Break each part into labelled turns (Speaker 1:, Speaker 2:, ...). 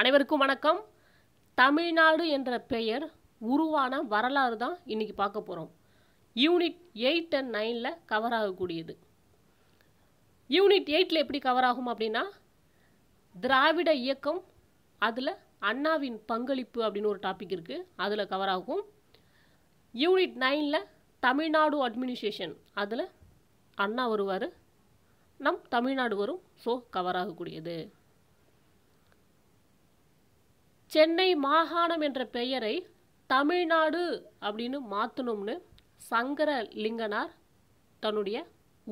Speaker 1: அனைவருக்கும் வணக்கம் தமிழ்நாடு என்ற பெயர் உருவான வரலாறு தான் இன்றைக்கி பார்க்க போகிறோம் யூனிட் எயிட் அண்ட் நைனில் கவர் ஆகக்கூடியது யூனிட் எயிட்டில் எப்படி கவர் ஆகும் அப்படின்னா திராவிட இயக்கம் அதில் அண்ணாவின் பங்களிப்பு அப்படின்னு ஒரு டாபிக் இருக்குது அதில் கவர் ஆகும் யூனிட் நைனில் தமிழ்நாடு அட்மினிஸ்ட்ரேஷன் அதில் அண்ணா வருவார் நம் தமிழ்நாடு வரும் ஸோ கவர் ஆகக்கூடியது சென்னை மாகாணம் என்ற பெயரை தமிழ்நாடு அப்படின்னு மாற்றணும்னு சங்கர லிங்கனார் தன்னுடைய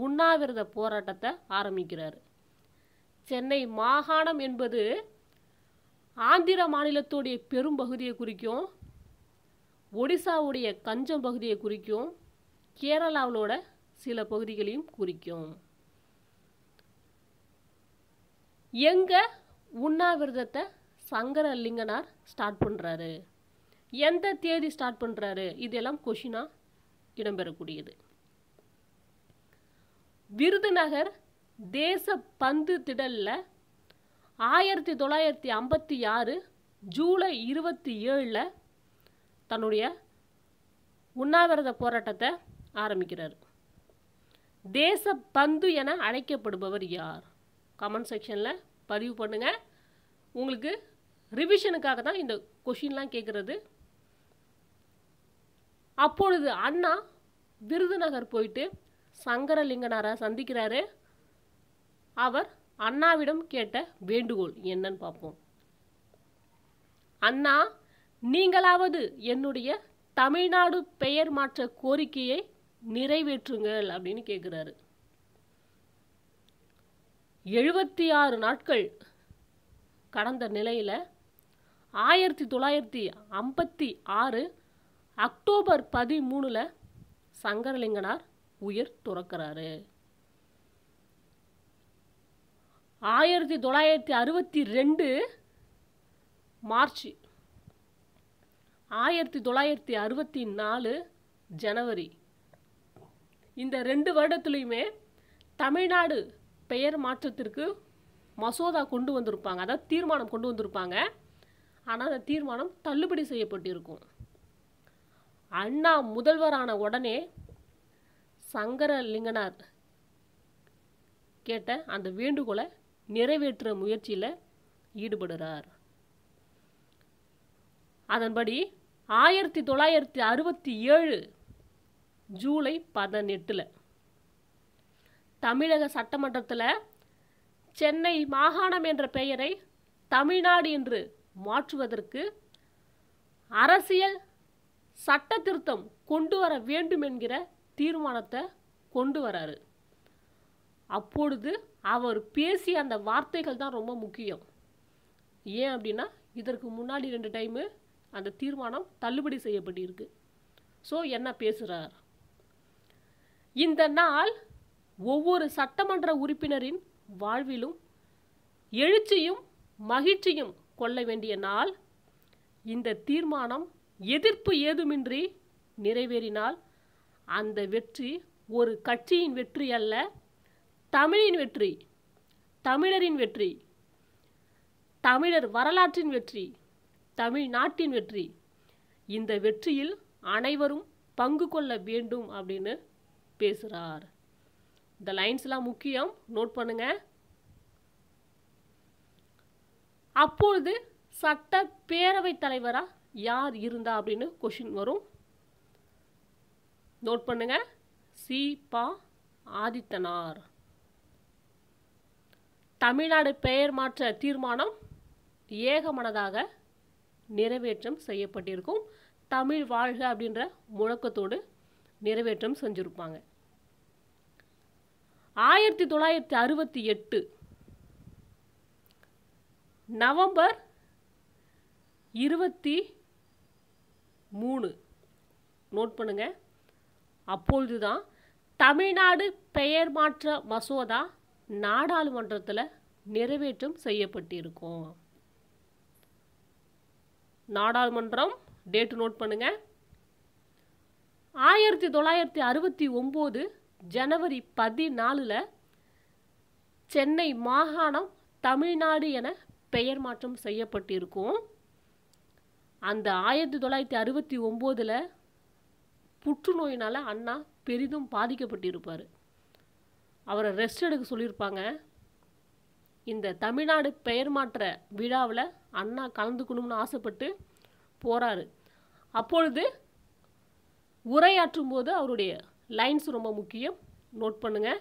Speaker 1: உண்ணாவிரத போராட்டத்தை ஆரம்பிக்கிறார் சென்னை மாகாணம் என்பது ஆந்திர மாநிலத்துடைய பெரும் பகுதியை குறிக்கும் ஒடிசாவுடைய கஞ்சம் பகுதியை குறிக்கும் கேரளாவிலோட சில பகுதிகளையும் குறிக்கும் எங்கே உண்ணாவிரதத்தை சங்கர லிங்கனார் ஸ்டார்ட் பண்ணுறாரு எந்த தேதி ஸ்டார்ட் பண்ணுறாரு இதெல்லாம் கொஷினாக இடம்பெறக்கூடியது விருதுநகர் தேச பந்து திடலில் ஆயிரத்தி தொள்ளாயிரத்தி ஐம்பத்தி ஆறு ஜூலை இருபத்தி ஏழில் தன்னுடைய உண்ணாவிரத போராட்டத்தை ஆரம்பிக்கிறார் தேச பந்து என அழைக்கப்படுபவர் யார் கமெண்ட் செக்ஷனில் பதிவு பண்ணுங்கள் உங்களுக்கு ரிவிஷனுக்காக தான் இந்த கொஷின்லாம் கேட்குறது அப்பொழுது அண்ணா விருதுநகர் போயிட்டு சங்கரலிங்கனாரை சந்திக்கிறாரு அவர் அண்ணாவிடம் கேட்ட வேண்டுகோள் என்னன்னு பார்ப்போம் அண்ணா நீங்களாவது என்னுடைய தமிழ்நாடு பெயர் மாற்ற கோரிக்கையை நிறைவேற்றுங்கள் அப்படின்னு கேட்குறாரு எழுபத்தி ஆறு நாட்கள் கடந்த நிலையில் ஆயிரத்தி தொள்ளாயிரத்தி ஐம்பத்தி ஆறு அக்டோபர் பதிமூணில் சங்கரலிங்கனார் உயிர் துறக்கிறாரு ஆயிரத்தி தொள்ளாயிரத்தி அறுபத்தி ரெண்டு மார்ச் ஆயிரத்தி தொள்ளாயிரத்தி அறுபத்தி நாலு ஜனவரி இந்த ரெண்டு வருடத்துலேயுமே தமிழ்நாடு பெயர் மாற்றத்திற்கு மசோதா கொண்டு வந்திருப்பாங்க அதாவது தீர்மானம் கொண்டு வந்திருப்பாங்க ஆனால் அந்த தீர்மானம் தள்ளுபடி செய்யப்பட்டிருக்கும் அண்ணா முதல்வரான உடனே சங்கரலிங்கனார் கேட்ட அந்த வேண்டுகோளை நிறைவேற்ற முயற்சியில் ஈடுபடுகிறார் அதன்படி ஆயிரத்தி தொள்ளாயிரத்தி அறுபத்தி ஏழு ஜூலை பதினெட்டில் தமிழக சட்டமன்றத்தில் சென்னை மாகாணம் என்ற பெயரை தமிழ்நாடு என்று மாற்றுவதற்கு அரசியல் சட்ட திருத்தம் கொண்டு வர வேண்டும் என்கிற தீர்மானத்தை கொண்டு வராரு அப்பொழுது அவர் பேசிய அந்த வார்த்தைகள் தான் ரொம்ப முக்கியம் ஏன் அப்படின்னா இதற்கு முன்னாடி ரெண்டு டைமு அந்த தீர்மானம் தள்ளுபடி செய்யப்பட்டிருக்கு ஸோ என்ன பேசுகிறார் இந்த நாள் ஒவ்வொரு சட்டமன்ற உறுப்பினரின் வாழ்விலும் எழுச்சியும் மகிழ்ச்சியும் கொள்ள வேண்டிய நாள் இந்த தீர்மானம் எதிர்ப்பு ஏதுமின்றி நிறைவேறினால் அந்த வெற்றி ஒரு கட்சியின் வெற்றி அல்ல தமிழின் வெற்றி தமிழரின் வெற்றி தமிழர் வரலாற்றின் வெற்றி தமிழ்நாட்டின் வெற்றி இந்த வெற்றியில் அனைவரும் பங்கு கொள்ள வேண்டும் அப்படின்னு பேசுகிறார் இந்த லைன்ஸ்லாம் முக்கியம் நோட் பண்ணுங்கள் அப்பொழுது சட்ட பேரவைத் தலைவராக யார் இருந்தா அப்படின்னு கொஷின் வரும் நோட் பண்ணுங்க சி பா ஆதித்தனார் தமிழ்நாடு பெயர் மாற்ற தீர்மானம் ஏகமனதாக நிறைவேற்றம் செய்யப்பட்டிருக்கும் தமிழ் வாழ்க அப்படின்ற முழக்கத்தோடு நிறைவேற்றம் செஞ்சுருப்பாங்க ஆயிரத்தி தொள்ளாயிரத்தி அறுபத்தி எட்டு நவம்பர் இருபத்தி மூணு நோட் பண்ணுங்க அப்பொழுது தான் தமிழ்நாடு பெயர் மாற்ற மசோதா நாடாளுமன்றத்தில் நிறைவேற்றம் செய்யப்பட்டிருக்கும் நாடாளுமன்றம் டேட்டு நோட் பண்ணுங்க ஆயிரத்தி தொள்ளாயிரத்தி அறுபத்தி ஒம்பது ஜனவரி பதினாலில் சென்னை மாகாணம் தமிழ்நாடு என பெயர் மாற்றம் செய்யப்பட்டிருக்கும் அந்த ஆயிரத்தி தொள்ளாயிரத்தி அறுபத்தி ஒம்போதில் புற்றுநோயினால் அண்ணா பெரிதும் பாதிக்கப்பட்டிருப்பார் அவரை ரெஸ்ட் எடுக்க சொல்லியிருப்பாங்க இந்த தமிழ்நாடு பெயர் மாற்ற விழாவில் அண்ணா கலந்துக்கணும்னு ஆசைப்பட்டு போகிறாரு அப்பொழுது உரையாற்றும் போது அவருடைய லைன்ஸ் ரொம்ப முக்கியம் நோட் பண்ணுங்கள்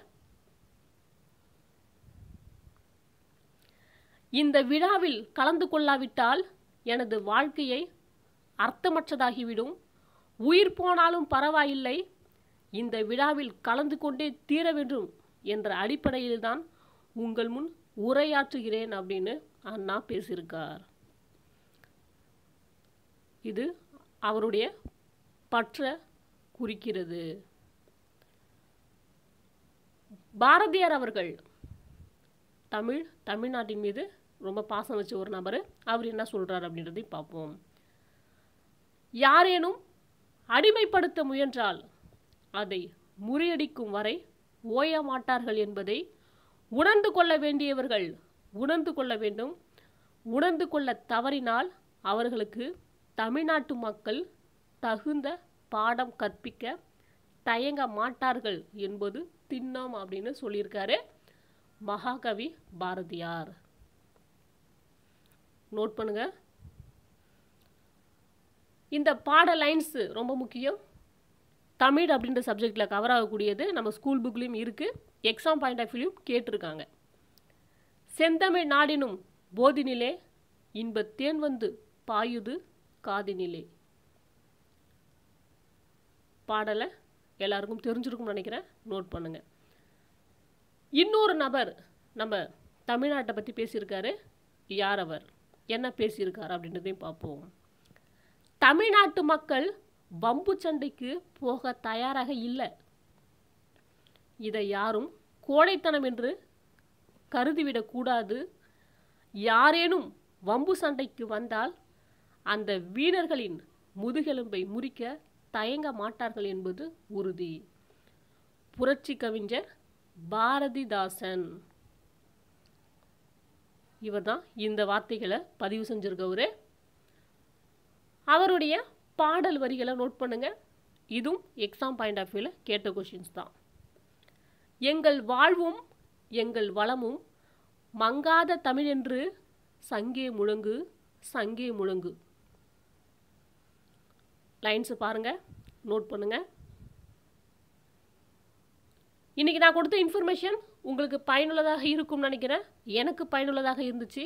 Speaker 1: இந்த விழாவில் கலந்து கொள்ளாவிட்டால் எனது வாழ்க்கையை அர்த்தமற்றதாகிவிடும் உயிர் போனாலும் பரவாயில்லை இந்த விழாவில் கலந்து கொண்டே தீர வேண்டும் என்ற அடிப்படையில்தான் உங்கள் முன் உரையாற்றுகிறேன் அப்படின்னு அண்ணா பேசியிருக்கார் இது அவருடைய பற்ற குறிக்கிறது பாரதியார் அவர்கள் தமிழ் தமிழ்நாட்டின் மீது ரொம்ப பாசம் வச்ச ஒரு நபர் அவர் என்ன சொல்கிறார் அப்படின்றதையும் பார்ப்போம் யாரேனும் அடிமைப்படுத்த முயன்றால் அதை முறியடிக்கும் வரை ஓய மாட்டார்கள் என்பதை உணர்ந்து கொள்ள வேண்டியவர்கள் உணர்ந்து கொள்ள வேண்டும் உணர்ந்து கொள்ள தவறினால் அவர்களுக்கு தமிழ்நாட்டு மக்கள் தகுந்த பாடம் கற்பிக்க தயங்க மாட்டார்கள் என்பது திண்ணம் அப்படின்னு சொல்லியிருக்காரு மகாகவி பாரதியார் நோட் பண்ணுங்கள் இந்த பாட லைன்ஸு ரொம்ப முக்கியம் தமிழ் அப்படின்ற சப்ஜெக்டில் கவர் ஆகக்கூடியது நம்ம ஸ்கூல் புக்லேயும் இருக்குது எக்ஸாம் பாயிண்ட் ஆஃப் வியூலையும் கேட்டிருக்காங்க செந்தமிழ் நாடினும் போதினிலே இன்பத்தேன் வந்து பாயுது காதினிலே பாடலை எல்லாருக்கும் தெரிஞ்சிருக்கும்னு நினைக்கிறேன் நோட் பண்ணுங்கள் இன்னொரு நபர் நம்ம தமிழ்நாட்டை பற்றி பேசியிருக்காரு யார் அவர் என்ன பேசியிருக்காரு அப்படின்றதையும் பார்ப்போம் தமிழ்நாட்டு மக்கள் வம்பு சண்டைக்கு போக தயாராக இல்லை இதை யாரும் கோடைத்தனம் என்று கருதிவிடக்கூடாது யாரேனும் வம்பு சண்டைக்கு வந்தால் அந்த வீரர்களின் முதுகெலும்பை முறிக்க தயங்க மாட்டார்கள் என்பது உறுதி புரட்சி கவிஞர் பாரதிதாசன் இவர் தான் இந்த வார்த்தைகளை பதிவு செஞ்சுருக்கவரு அவருடைய பாடல் வரிகளை நோட் பண்ணுங்கள் இதுவும் எக்ஸாம் பாயிண்ட் ஆஃப் வியூவில் கேட்ட கொஷின்ஸ் தான் எங்கள் வாழ்வும் எங்கள் வளமும் மங்காத தமிழ் என்று சங்கே முழங்கு சங்கே முழங்கு லைன்ஸை பாருங்கள் நோட் பண்ணுங்கள் இன்றைக்கி நான் கொடுத்த இன்ஃபர்மேஷன் உங்களுக்கு பயனுள்ளதாக இருக்கும்னு நினைக்கிறேன் எனக்கு பயனுள்ளதாக இருந்துச்சு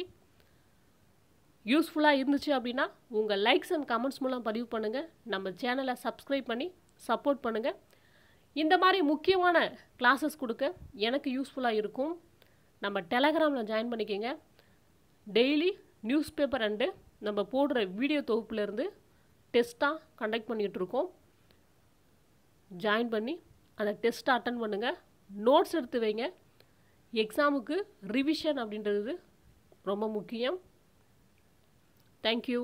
Speaker 1: யூஸ்ஃபுல்லாக இருந்துச்சு அப்படின்னா உங்கள் லைக்ஸ் அண்ட் கமெண்ட்ஸ் மூலம் பதிவு பண்ணுங்கள் நம்ம சேனலை சப்ஸ்கிரைப் பண்ணி சப்போர்ட் பண்ணுங்கள் இந்த மாதிரி முக்கியமான கிளாஸஸ் கொடுக்க எனக்கு யூஸ்ஃபுல்லாக இருக்கும் நம்ம டெலகிராமில் ஜாயின் பண்ணிக்கோங்க டெய்லி நியூஸ் பேப்பர் அண்டு நம்ம போடுற வீடியோ தொகுப்புலேருந்து டெஸ்ட்டாக கண்டக்ட் பண்ணிகிட்ருக்கோம் ஜாயின் பண்ணி அந்த டெஸ்ட்டை அட்டன் பண்ணுங்கள் நோட்ஸ் எடுத்து வைங்க எக்ஸாமுக்கு ரிவிஷன் அப்படின்றது ரொம்ப முக்கியம் தேங்க்யூ